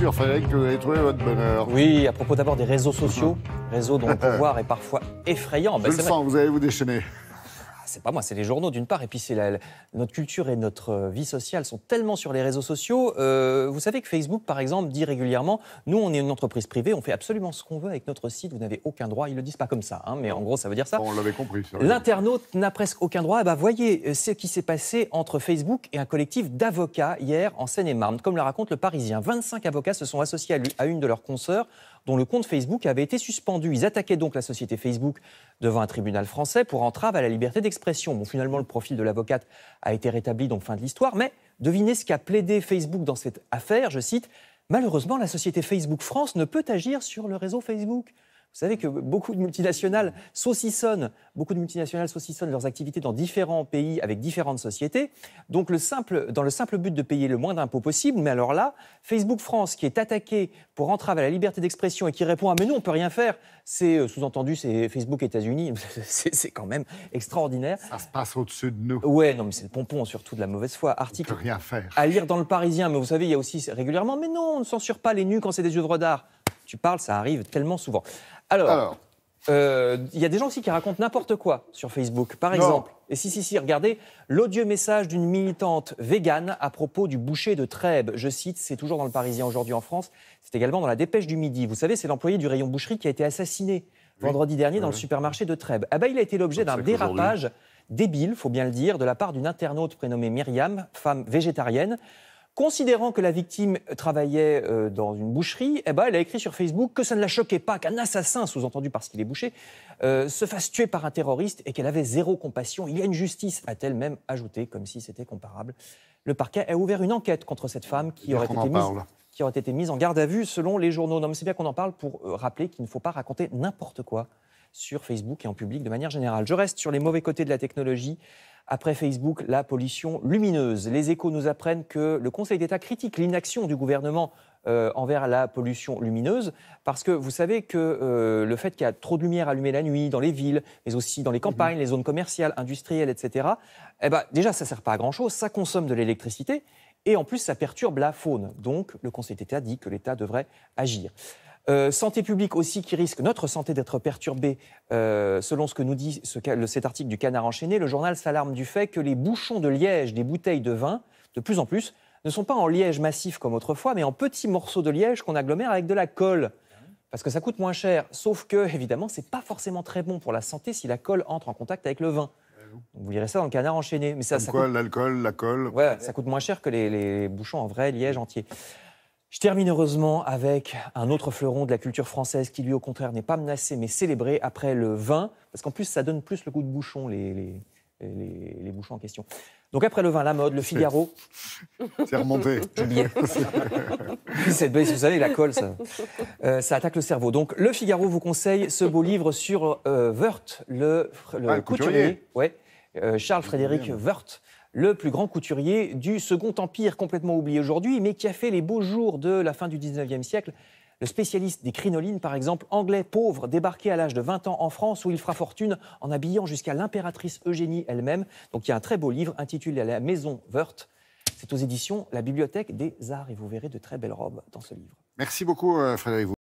que vous trouvé votre bonheur. Oui, à propos d'abord des réseaux sociaux, réseaux dont le pouvoir est parfois effrayant. Je ben, le vous allez vous déchaîner c'est pas moi, c'est les journaux d'une part, et puis c'est notre culture et notre euh, vie sociale sont tellement sur les réseaux sociaux. Euh, vous savez que Facebook, par exemple, dit régulièrement nous, on est une entreprise privée, on fait absolument ce qu'on veut avec notre site, vous n'avez aucun droit. Ils le disent pas comme ça, hein, mais en gros, ça veut dire ça. On l'avait compris. L'internaute n'a presque aucun droit. Et eh bah ben, voyez euh, ce qui s'est passé entre Facebook et un collectif d'avocats hier en Seine-et-Marne, comme le raconte le Parisien. 25 avocats se sont associés à, lui, à une de leurs consoeurs dont le compte Facebook avait été suspendu. Ils attaquaient donc la société Facebook devant un tribunal français pour entrave à la liberté d'expression. Bon, finalement, le profil de l'avocate a été rétabli, donc fin de l'histoire. Mais devinez ce qu'a plaidé Facebook dans cette affaire, je cite, Malheureusement, la société Facebook France ne peut agir sur le réseau Facebook. Vous savez que beaucoup de multinationales saucissonnent, beaucoup de multinationales saucissonnent leurs activités dans différents pays avec différentes sociétés. Donc le simple, dans le simple but de payer le moins d'impôts possible, mais alors là, Facebook France qui est attaqué pour entrave à la liberté d'expression et qui répond à ah, « mais nous, on peut rien faire, c'est euh, sous-entendu c'est Facebook États-Unis, c'est quand même extraordinaire. Ça se passe au-dessus de nous. Ouais non mais c'est le pompon surtout de la mauvaise foi. Article. On peut rien faire. À lire dans le Parisien, mais vous savez il y a aussi régulièrement mais non on ne censure pas les nus quand c'est des œuvres d'art tu parles, ça arrive tellement souvent. Alors, euh, il y a des gens aussi qui racontent n'importe quoi sur Facebook. Par exemple, et si, si, si, regardez, l'odieux message d'une militante végane à propos du boucher de Trèbes. Je cite, c'est toujours dans le Parisien aujourd'hui en France, c'est également dans la dépêche du midi. Vous savez, c'est l'employé du rayon boucherie qui a été assassiné vendredi dernier dans ah le supermarché de Trèbes. Ah ben, il a été l'objet d'un dérapage débile, faut bien le dire, de la part d'une internaute prénommée Myriam, femme végétarienne. Considérant que la victime travaillait euh, dans une boucherie, eh ben, elle a écrit sur Facebook que ça ne la choquait pas qu'un assassin, sous-entendu parce qu'il est bouché, euh, se fasse tuer par un terroriste et qu'elle avait zéro compassion. Il y a une justice, a-t-elle même ajouté, comme si c'était comparable. Le parquet a ouvert une enquête contre cette femme qui aurait, été mise, qui aurait été mise en garde à vue selon les journaux. Non, mais c'est bien qu'on en parle pour euh, rappeler qu'il ne faut pas raconter n'importe quoi sur Facebook et en public de manière générale. Je reste sur les mauvais côtés de la technologie après Facebook, la pollution lumineuse. Les échos nous apprennent que le Conseil d'État critique l'inaction du gouvernement euh, envers la pollution lumineuse, parce que vous savez que euh, le fait qu'il y a trop de lumière allumée la nuit dans les villes, mais aussi dans les mhm. campagnes, les zones commerciales, industrielles, etc., eh ben, déjà, ça ne sert pas à grand-chose, ça consomme de l'électricité, et en plus, ça perturbe la faune. Donc, le Conseil d'État dit que l'État devrait agir. Euh, santé publique aussi qui risque notre santé d'être perturbée, euh, selon ce que nous dit ce, cet article du Canard enchaîné. Le journal s'alarme du fait que les bouchons de liège des bouteilles de vin, de plus en plus, ne sont pas en liège massif comme autrefois, mais en petits morceaux de liège qu'on agglomère avec de la colle. Parce que ça coûte moins cher. Sauf que, évidemment, c'est pas forcément très bon pour la santé si la colle entre en contact avec le vin. Vous lirez ça dans le canard enchaîné. Mais ça, l'alcool, la colle. Ouais, ça coûte moins cher que les, les bouchons en vrai liège entier. Je termine heureusement avec un autre fleuron de la culture française qui, lui, au contraire, n'est pas menacé mais célébré après le vin, parce qu'en plus, ça donne plus le goût de bouchon, les, les, les, bouchons en question. Donc après le vin, la mode, le Figaro. C'est remonté. Cette baisse, vous savez, la colle, ça. Euh, ça attaque le cerveau. Donc le Figaro vous conseille ce beau livre sur euh, Wörth, le, ah, couturier, Ouais, euh, Charles Frédéric Wörth le plus grand couturier du Second Empire, complètement oublié aujourd'hui, mais qui a fait les beaux jours de la fin du 19e siècle. Le spécialiste des crinolines, par exemple, anglais pauvre, débarqué à l'âge de 20 ans en France, où il fera fortune en habillant jusqu'à l'impératrice Eugénie elle-même. Donc il y a un très beau livre intitulé La Maison Wörth. C'est aux éditions La Bibliothèque des Arts et vous verrez de très belles robes dans ce livre. Merci beaucoup, euh, Frédéric.